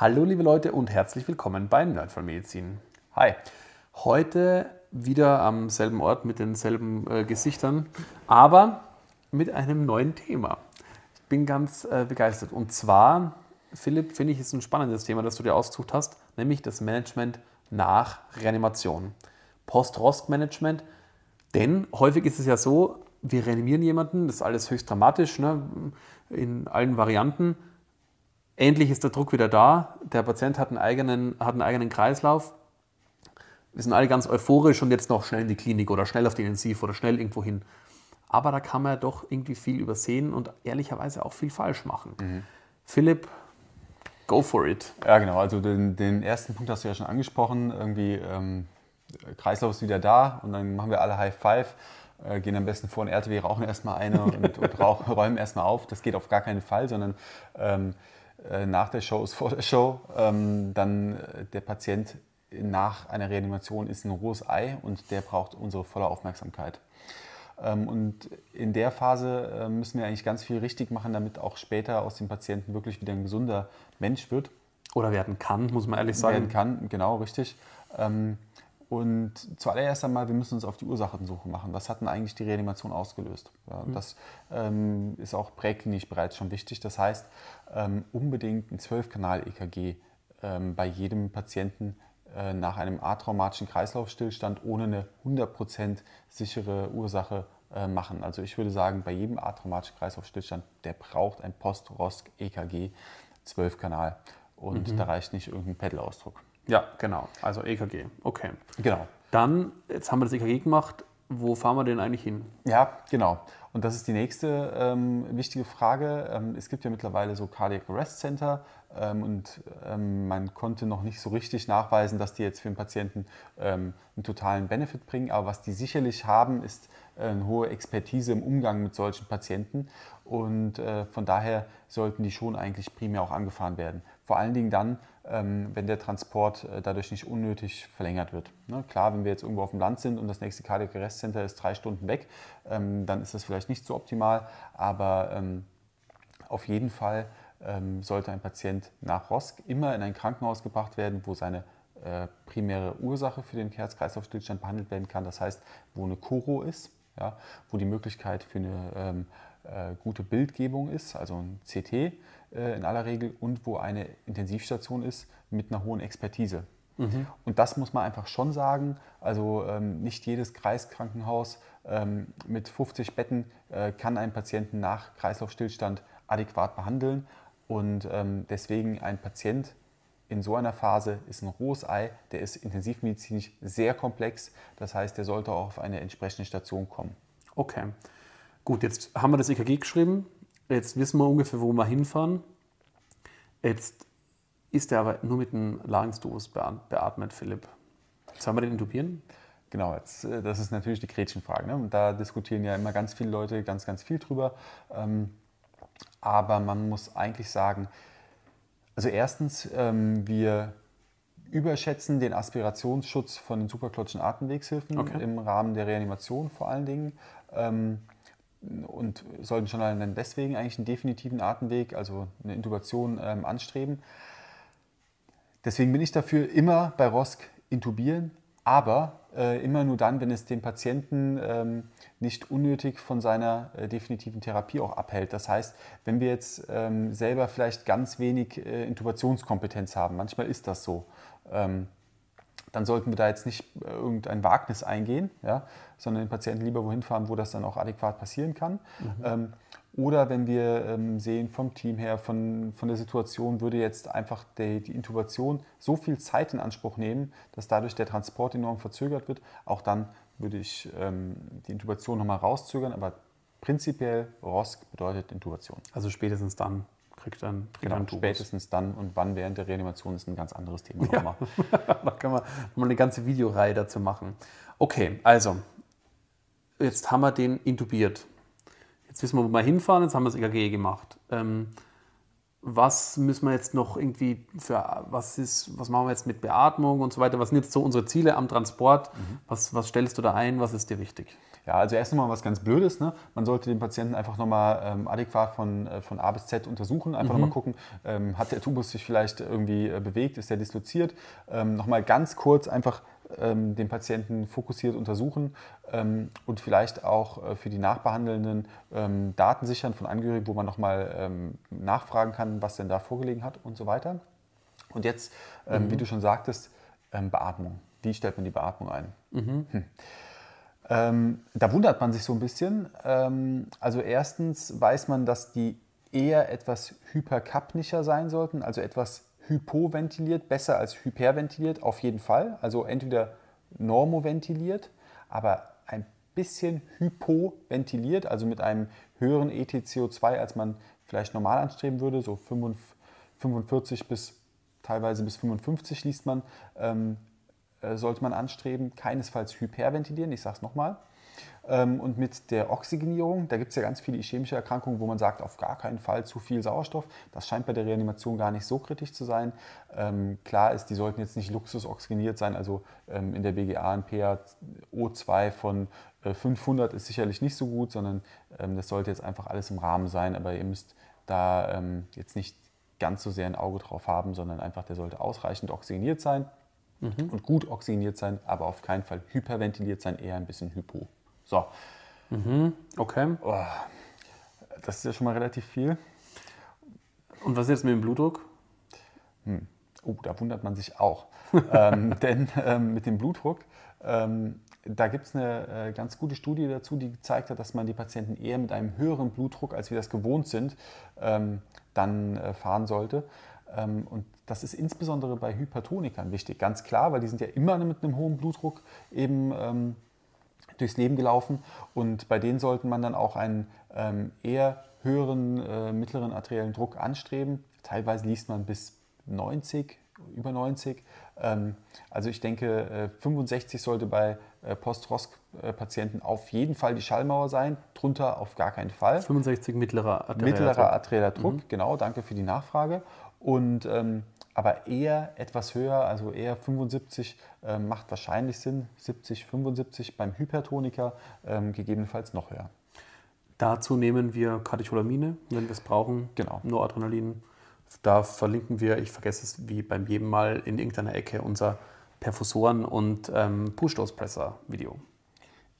Hallo liebe Leute und herzlich willkommen bei Medizin. Hi, heute wieder am selben Ort mit denselben äh, Gesichtern, aber mit einem neuen Thema. Ich bin ganz äh, begeistert. Und zwar, Philipp, finde ich, ist ein spannendes Thema, das du dir ausgesucht hast, nämlich das Management nach Reanimation. Post-Rost-Management, denn häufig ist es ja so, wir reanimieren jemanden, das ist alles höchst dramatisch, ne? in allen Varianten Endlich ist der Druck wieder da. Der Patient hat einen eigenen, hat einen eigenen Kreislauf. Wir sind alle ganz euphorisch und jetzt noch schnell in die Klinik oder schnell auf die Intensiv oder schnell irgendwo hin. Aber da kann man ja doch irgendwie viel übersehen und ehrlicherweise auch viel falsch machen. Mhm. Philipp, go for it. Ja, genau. Also den, den, ersten Punkt hast du ja schon angesprochen. Irgendwie ähm, Kreislauf ist wieder da und dann machen wir alle High Five, äh, gehen am besten vor den RTW, rauchen erstmal eine und, und rauch, räumen erstmal auf. Das geht auf gar keinen Fall, sondern ähm, äh, nach der Show ist vor der Show. Ähm, dann äh, der Patient nach einer Reanimation ist ein rohes Ei und der braucht unsere volle Aufmerksamkeit. Ähm, und in der Phase äh, müssen wir eigentlich ganz viel richtig machen, damit auch später aus dem Patienten wirklich wieder ein gesunder Mensch wird. Oder werden kann, muss man ehrlich sagen. Werden kann, genau, richtig. Ähm, und zuallererst einmal, wir müssen uns auf die Ursachensuche machen. Was hat denn eigentlich die Reanimation ausgelöst? Ja, mhm. Das ähm, ist auch präklinisch bereits schon wichtig. Das heißt, ähm, unbedingt ein Zwölfkanal-EKG ähm, bei jedem Patienten äh, nach einem atraumatischen Kreislaufstillstand ohne eine 100% sichere Ursache äh, machen. Also ich würde sagen, bei jedem atraumatischen Kreislaufstillstand, der braucht ein Post-ROSC-EKG, Zwölfkanal. Und mhm. da reicht nicht irgendein Pedalausdruck. Ja, genau. Also EKG. Okay. Genau. Dann, jetzt haben wir das EKG gemacht. Wo fahren wir denn eigentlich hin? Ja, genau. Und das ist die nächste ähm, wichtige Frage. Ähm, es gibt ja mittlerweile so Cardiac Arrest Center ähm, und ähm, man konnte noch nicht so richtig nachweisen, dass die jetzt für den Patienten ähm, einen totalen Benefit bringen. Aber was die sicherlich haben, ist äh, eine hohe Expertise im Umgang mit solchen Patienten. Und äh, von daher sollten die schon eigentlich primär auch angefahren werden. Vor allen Dingen dann, ähm, wenn der Transport äh, dadurch nicht unnötig verlängert wird. Ne, klar, wenn wir jetzt irgendwo auf dem Land sind und das nächste Cardiac Arrest ist drei Stunden weg, ähm, dann ist das vielleicht nicht so optimal, aber ähm, auf jeden Fall sollte ein Patient nach ROSC immer in ein Krankenhaus gebracht werden, wo seine äh, primäre Ursache für den Herz-Kreislauf-Stillstand behandelt werden kann, das heißt, wo eine Choro ist, ja, wo die Möglichkeit für eine äh, gute Bildgebung ist, also ein CT, äh, in aller Regel und wo eine Intensivstation ist mit einer hohen Expertise. Mhm. Und das muss man einfach schon sagen. Also ähm, nicht jedes Kreiskrankenhaus ähm, mit 50 Betten äh, kann einen Patienten nach Kreislaufstillstand adäquat behandeln. Und ähm, deswegen ein Patient in so einer Phase ist ein rohes Ei, der ist intensivmedizinisch sehr komplex. Das heißt, der sollte auch auf eine entsprechende Station kommen. Okay. Gut, jetzt haben wir das EKG geschrieben, Jetzt wissen wir ungefähr, wo wir hinfahren. Jetzt ist er aber nur mit einem Lagensdubus beatmet, Philipp. Sollen wir den intubieren? Genau, jetzt, äh, das ist natürlich die Gretchenfrage. Ne? Und da diskutieren ja immer ganz viele Leute ganz, ganz viel drüber. Ähm, aber man muss eigentlich sagen, also erstens, ähm, wir überschätzen den Aspirationsschutz von den superklotzschen Atemwegshilfen okay. im Rahmen der Reanimation vor allen Dingen. Ähm, und sollten schon allein deswegen eigentlich einen definitiven Atemweg, also eine Intubation ähm, anstreben. Deswegen bin ich dafür immer bei ROSC intubieren, aber äh, immer nur dann, wenn es den Patienten ähm, nicht unnötig von seiner äh, definitiven Therapie auch abhält. Das heißt, wenn wir jetzt ähm, selber vielleicht ganz wenig äh, Intubationskompetenz haben, manchmal ist das so, ähm, dann sollten wir da jetzt nicht äh, irgendein Wagnis eingehen, ja, sondern den Patienten lieber wohin fahren, wo das dann auch adäquat passieren kann. Mhm. Ähm, oder wenn wir ähm, sehen, vom Team her, von, von der Situation, würde jetzt einfach der, die Intubation so viel Zeit in Anspruch nehmen, dass dadurch der Transport enorm verzögert wird. Auch dann würde ich ähm, die Intubation nochmal rauszögern, aber prinzipiell ROSC bedeutet Intubation. Also spätestens dann kriegt dann kriegt genau, Spätestens dann und wann während der Reanimation ist ein ganz anderes Thema ja. nochmal. da kann man mal eine ganze Videoreihe dazu machen. Okay, also jetzt haben wir den intubiert. Jetzt wissen wir, wo wir hinfahren, jetzt haben wir das EKG gemacht. Ähm, was müssen wir jetzt noch irgendwie für, was ist, was machen wir jetzt mit Beatmung und so weiter? Was sind jetzt so unsere Ziele am Transport? Mhm. Was, was stellst du da ein? Was ist dir wichtig? Ja, also erst einmal was ganz Blödes. Ne? Man sollte den Patienten einfach nochmal ähm, adäquat von, äh, von A bis Z untersuchen. Einfach mhm. nochmal gucken, ähm, hat der Tubus sich vielleicht irgendwie äh, bewegt? Ist der disloziert? Ähm, nochmal ganz kurz einfach ähm, den Patienten fokussiert untersuchen ähm, und vielleicht auch äh, für die Nachbehandelnden ähm, Daten sichern von Angehörigen, wo man nochmal ähm, nachfragen kann, was denn da vorgelegen hat und so weiter. Und jetzt, ähm, mhm. wie du schon sagtest, ähm, Beatmung. Wie stellt man die Beatmung ein? Mhm. Hm. Ähm, da wundert man sich so ein bisschen. Ähm, also erstens weiß man, dass die eher etwas hyperkapnischer sein sollten, also etwas hypoventiliert, besser als hyperventiliert, auf jeden Fall. Also entweder normoventiliert, aber ein bisschen hypoventiliert, also mit einem höheren ETCO2, als man vielleicht normal anstreben würde, so 45 bis teilweise bis 55 liest man, ähm, äh, sollte man anstreben. Keinesfalls hyperventilieren, ich sage es nochmal. Ähm, und mit der Oxygenierung, da gibt es ja ganz viele ischämische Erkrankungen, wo man sagt, auf gar keinen Fall zu viel Sauerstoff. Das scheint bei der Reanimation gar nicht so kritisch zu sein. Ähm, klar ist, die sollten jetzt nicht luxusoxygeniert sein, also ähm, in der BGA ein PaO2 von 500 äh, ist sicherlich nicht so gut, sondern das sollte jetzt einfach alles im Rahmen sein, aber ihr müsst da jetzt nicht ganz so sehr ein Auge drauf haben, sondern einfach, der sollte ausreichend oxygeniert sein mhm. und gut oxygeniert sein, aber auf keinen Fall hyperventiliert sein, eher ein bisschen hypo. So. Mhm, okay. Oh, das ist ja schon mal relativ viel. Und was ist jetzt mit dem Blutdruck? Hm. Oh, da wundert man sich auch. ähm, denn ähm, mit dem Blutdruck, ähm, da gibt es eine äh, ganz gute Studie dazu, die gezeigt hat, dass man die Patienten eher mit einem höheren Blutdruck, als wir das gewohnt sind, ähm, dann äh, fahren sollte. Ähm, und das ist insbesondere bei Hypertonikern wichtig, ganz klar, weil die sind ja immer mit einem hohen Blutdruck eben ähm, durchs Leben gelaufen und bei denen sollte man dann auch einen ähm, eher höheren äh, mittleren arteriellen Druck anstreben. Teilweise liest man bis 90, über 90. Ähm, also ich denke, äh, 65 sollte bei äh, Post-ROSC-Patienten auf jeden Fall die Schallmauer sein, drunter auf gar keinen Fall. 65 mittlerer arterieller Druck. Mittlerer arterieller Druck, mhm. genau, danke für die Nachfrage. Und ähm, aber eher etwas höher, also eher 75 äh, macht wahrscheinlich Sinn, 70, 75 beim Hypertoniker ähm, gegebenenfalls noch höher. Dazu nehmen wir Katecholamine, wenn wir es brauchen, genau. Noradrenalin. Da verlinken wir, ich vergesse es wie beim jedem Mal, in irgendeiner Ecke unser Perfusoren- und ähm, Push-Dose-Presser-Video.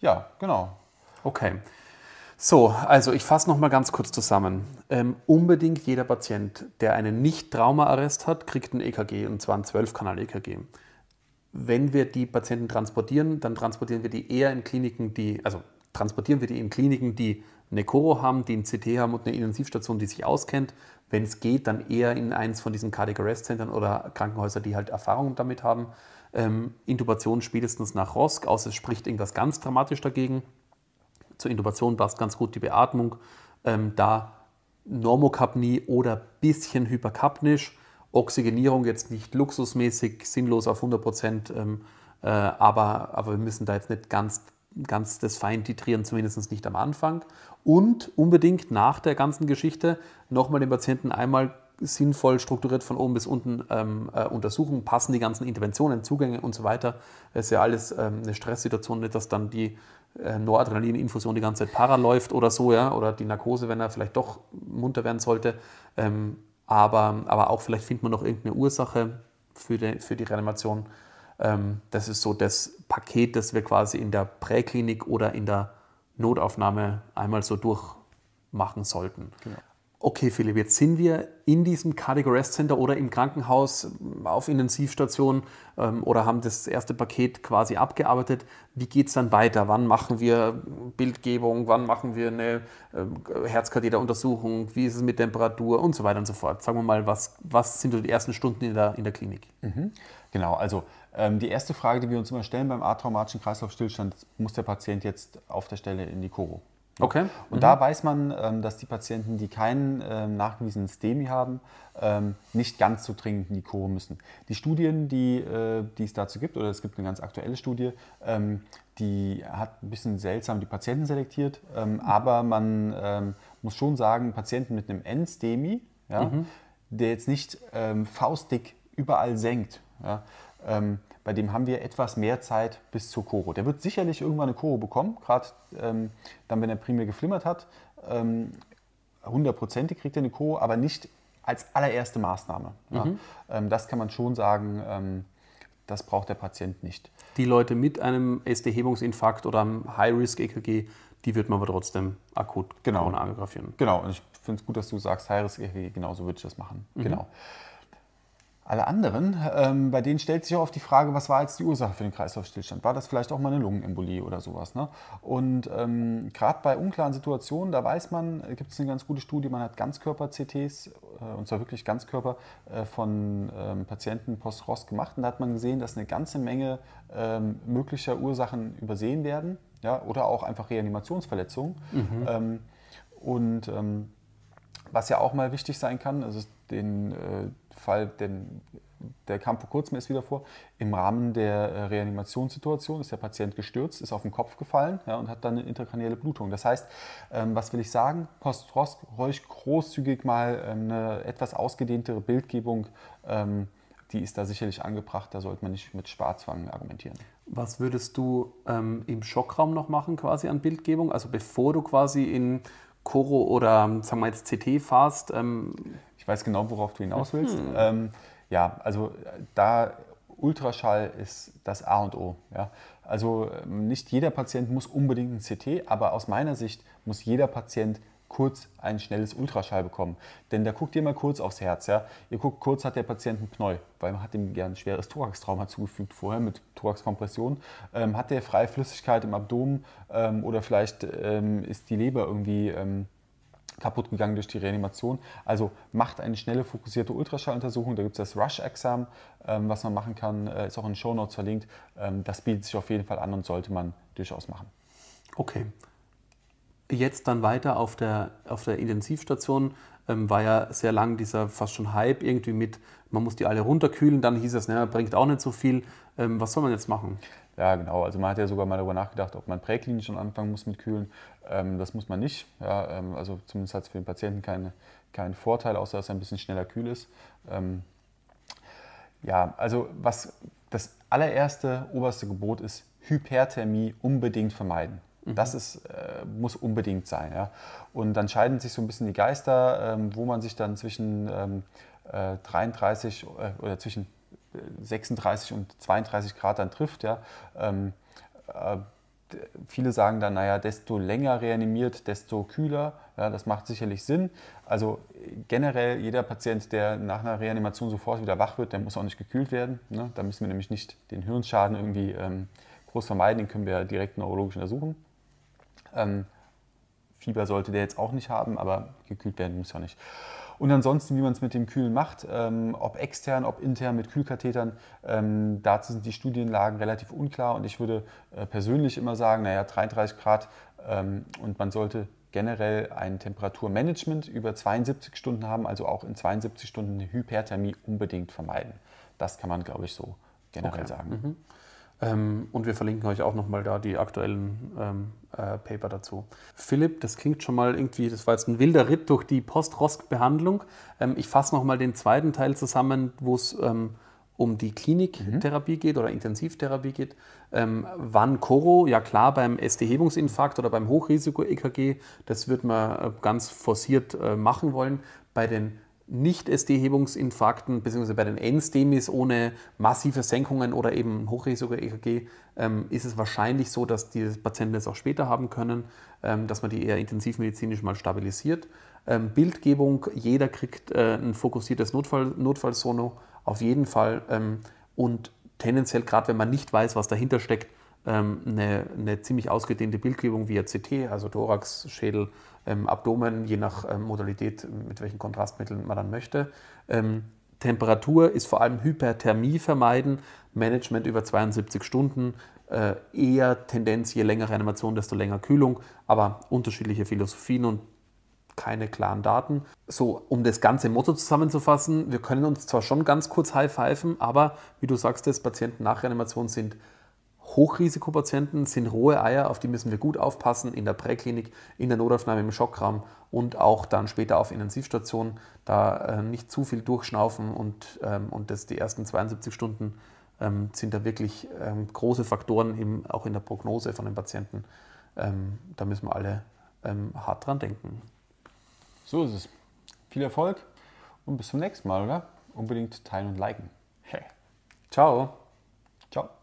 Ja, genau. Okay. So, also ich fasse nochmal ganz kurz zusammen. Ähm, unbedingt jeder Patient, der einen Nicht-Trauma-Arrest hat, kriegt ein EKG, und zwar ein 12-Kanal-EKG. Wenn wir die Patienten transportieren, dann transportieren wir die eher in Kliniken, die, also transportieren wir die in Kliniken, die eine Choro haben, die ein CT haben und eine Intensivstation, die sich auskennt. Wenn es geht, dann eher in eins von diesen Cardiac Arrest Centern oder Krankenhäusern, die halt Erfahrung damit haben. Ähm, Intubation spätestens nach ROSC, außer es spricht irgendwas ganz dramatisch dagegen. Zur Intubation passt ganz gut die Beatmung. Ähm, da Normokapnie oder bisschen hyperkapnisch. Oxygenierung jetzt nicht luxusmäßig, sinnlos auf 100 Prozent, ähm, äh, aber, aber wir müssen da jetzt nicht ganz, ganz das fein titrieren, zumindest nicht am Anfang. Und unbedingt nach der ganzen Geschichte nochmal den Patienten einmal sinnvoll strukturiert von oben bis unten ähm, äh, untersuchen, passen die ganzen Interventionen, Zugänge und so weiter. Es ist ja alles ähm, eine Stresssituation, nicht dass dann die äh, Noradrenalininfusion die ganze Zeit paraläuft läuft oder so, ja, oder die Narkose, wenn er vielleicht doch munter werden sollte. Ähm, aber, aber auch vielleicht findet man noch irgendeine Ursache für die, für die Reanimation. Ähm, das ist so das Paket, das wir quasi in der Präklinik oder in der Notaufnahme einmal so durchmachen sollten. Genau. Okay, Philipp, jetzt sind wir in diesem Cardiac Arrest Center oder im Krankenhaus ähm, auf Intensivstation ähm, oder haben das erste Paket quasi abgearbeitet. Wie geht es dann weiter? Wann machen wir Bildgebung? Wann machen wir eine äh, Herzkatheteruntersuchung? Wie ist es mit Temperatur und so weiter und so fort? Sagen wir mal, was, was sind so die ersten Stunden in der, in der Klinik? Mhm. Genau, also ähm, die erste Frage, die wir uns immer stellen beim atraumatischen Kreislaufstillstand, muss der Patient jetzt auf der Stelle in die Choro? Okay. Und mhm. da weiß man, ähm, dass die Patienten, die keinen ähm, nachgewiesenen STEMI haben, ähm, nicht ganz so dringend in die Kur müssen. Die Studien, die, äh, die es dazu gibt, oder es gibt eine ganz aktuelle Studie, die hat ein bisschen seltsam die Patienten selektiert, mhm. aber man muss schon sagen, Patienten mit einem N-STEMI, ja, mhm. der jetzt nicht faustdick überall senkt, ja, ähm, bei dem haben wir etwas mehr Zeit bis zur Choro. Der wird sicherlich irgendwann eine Choro bekommen, gerade ähm, dann, wenn er primär geflimmert hat. Ähm, hundertprozentig ähm, kriegt er eine Choro, aber nicht als allererste Maßnahme. Ja. Mhm. Ähm, das kann man schon sagen, ähm, das braucht der Patient nicht. Die Leute mit einem sd hebungsinfarkt oder einem High-Risk-EKG, die wird man aber trotzdem akut genau. angrafieren. Genau, und ich finde es gut, dass du sagst, High-Risk-EKG, genauso würde ich das machen. Mhm. Genau. Alle anderen, ähm, bei denen stellt sich auch oft die Frage, was war jetzt die Ursache für den Kreislaufstillstand? War das vielleicht auch mal eine Lungenembolie oder sowas? Ne? Und ähm, gerade bei unklaren Situationen, da weiß man, äh, gibt es eine ganz gute Studie, man hat Ganzkörper-CTs, äh, und zwar wirklich Ganzkörper äh, von ähm, Patienten post-ROS gemacht. Und da hat man gesehen, dass eine ganze Menge ähm, möglicher Ursachen übersehen werden ja? oder auch einfach Reanimationsverletzungen. Mhm. Ähm, und ähm, was ja auch mal wichtig sein kann, also den... Äh, Fall, der, der kam vor kurzem erst wieder vor, im Rahmen der äh, Reanimationssituation ist der Patient gestürzt, ist auf den Kopf gefallen ja, und hat dann eine intrakranielle Blutung. Das heißt, ähm, was will ich sagen? Post ruhig großzügig mal ähm, eine etwas ausgedehntere Bildgebung, ähm, die ist da sicherlich angebracht, da sollte man nicht mit Sparzwang argumentieren. Was würdest du ähm, im Schockraum noch machen, quasi an Bildgebung? Also bevor du quasi in Coro oder sagen wir jetzt CT Fast. Ähm ich weiß genau, worauf du hinaus hm. willst. Mhm. Ähm, ja, also äh, da Ultraschall ist das A und O. Ja? Also ähm, nicht jeder Patient muss unbedingt ein CT, aber aus meiner Sicht muss jeder Patient kurz ein schnelles Ultraschall bekommen. Denn da guckt ihr mal kurz aufs Herz. Ja? Ihr guckt kurz, hat der Patient ein Pneu, weil man hat ihm gern ein schweres Thoraxtrauma zugefügt vorher mit Thoraxkompression. Ähm, hat der freie Flüssigkeit im Abdomen ähm, oder vielleicht ähm, ist die Leber irgendwie ähm, kaputt gegangen durch die Reanimation. Also macht eine schnelle, fokussierte Ultraschalluntersuchung. Da gibt es das Rush-Exam, ähm, was man machen kann. Äh, ist auch in den Show Notes verlinkt. Ähm, das bietet sich auf jeden Fall an und sollte man durchaus machen. Okay, jetzt dann weiter auf der, auf der Intensivstation ähm, war ja sehr lang dieser fast schon Hype irgendwie mit, man muss die alle runterkühlen. Dann hieß es, ne, bringt auch nicht so viel. Ähm, was soll man jetzt machen? Ja, genau. Also man hat ja sogar mal darüber nachgedacht, ob man präklinisch schon anfangen muss mit Kühlen. Ähm, das muss man nicht. Ja, ähm, also zumindest hat es für den Patienten keine, keinen Vorteil, außer dass er ein bisschen schneller kühl ist. Ähm, ja, also was das allererste oberste Gebot ist, Hyperthermie unbedingt vermeiden. Mhm. Das ist, äh, muss unbedingt sein. Ja? Und dann scheiden sich so ein bisschen die Geister, ähm, wo man sich dann zwischen ähm, äh, 33 äh, oder zwischen 36 äh, und 32 Grad dann trifft. Ja? Ähm, äh, viele sagen dann, naja, desto länger reanimiert, desto kühler. Ja, das macht sicherlich Sinn. Also generell jeder Patient, der nach einer Reanimation sofort wieder wach wird, der muss auch nicht gekühlt werden. Ne? Da müssen wir nämlich nicht den Hirnschaden irgendwie ähm, groß vermeiden, den können wir direkt neurologisch untersuchen. Ähm, Fieber sollte der jetzt auch nicht haben, aber gekühlt werden muss ja nicht. Und ansonsten, wie man es mit dem Kühlen macht, ähm, ob extern, ob intern mit Kühlkathetern, ähm, dazu sind die Studienlagen relativ unklar und ich würde äh, persönlich immer sagen, naja, 33 Grad ähm, und man sollte generell ein Temperaturmanagement über 72 Stunden haben, also auch in 72 Stunden eine Hyperthermie unbedingt vermeiden. Das kann man, glaube ich, so generell okay. sagen. Mhm. Ähm, und wir verlinken euch auch nochmal da die aktuellen ähm, äh, Paper dazu. Philipp, das klingt schon mal irgendwie, das war jetzt ein wilder Ritt durch die Post-Rosk-Behandlung. Ähm, ich fasse nochmal den zweiten Teil zusammen, wo es ähm, um die Kliniktherapie mhm. geht oder Intensivtherapie geht. Ähm, wann Koro? Ja klar, beim ST-Hebungsinfarkt oder beim Hochrisiko-EKG, das wird man äh, ganz forciert äh, machen wollen. Bei den nicht sd hebungsinfarkten beziehungsweise bei den N-STEMIs ohne massive Senkungen oder eben hochrisiko EKG ähm, ist es wahrscheinlich so, dass die Patienten das auch später haben können, ähm, dass man die eher intensivmedizinisch mal stabilisiert. Ähm, Bildgebung, jeder kriegt äh, ein fokussiertes Notfall, Notfallsono auf jeden Fall ähm, und tendenziell, gerade wenn man nicht weiß, was dahinter steckt, ähm, eine, eine, ziemlich ausgedehnte Bildgebung via CT, also Thorax, Schädel, ähm, Abdomen, je nach ähm, Modalität, mit welchen Kontrastmitteln man dann möchte. Ähm, Temperatur ist vor allem Hyperthermie vermeiden, Management über 72 Stunden, äh, eher Tendenz, je längere Animation, desto länger Kühlung, aber unterschiedliche Philosophien und keine klaren Daten. So, um das ganze Motto zusammenzufassen, wir können uns zwar schon ganz kurz high-pfeifen, aber wie du sagst, das Patienten nach Reanimation sind Hochrisikopatienten sind rohe Eier, auf die müssen wir gut aufpassen in der Präklinik, in der Notaufnahme, im Schockraum und auch dann später auf Intensivstationen. Da äh, nicht zu viel durchschnaufen und, ähm, und das die ersten 72 Stunden ähm, sind da wirklich ähm, große Faktoren im, auch in der Prognose von den Patienten. Ähm, da müssen wir alle ähm, hart dran denken. So ist es. Viel Erfolg und bis zum nächsten Mal, oder? Unbedingt teilen und liken. Hey. Ciao. Ciao.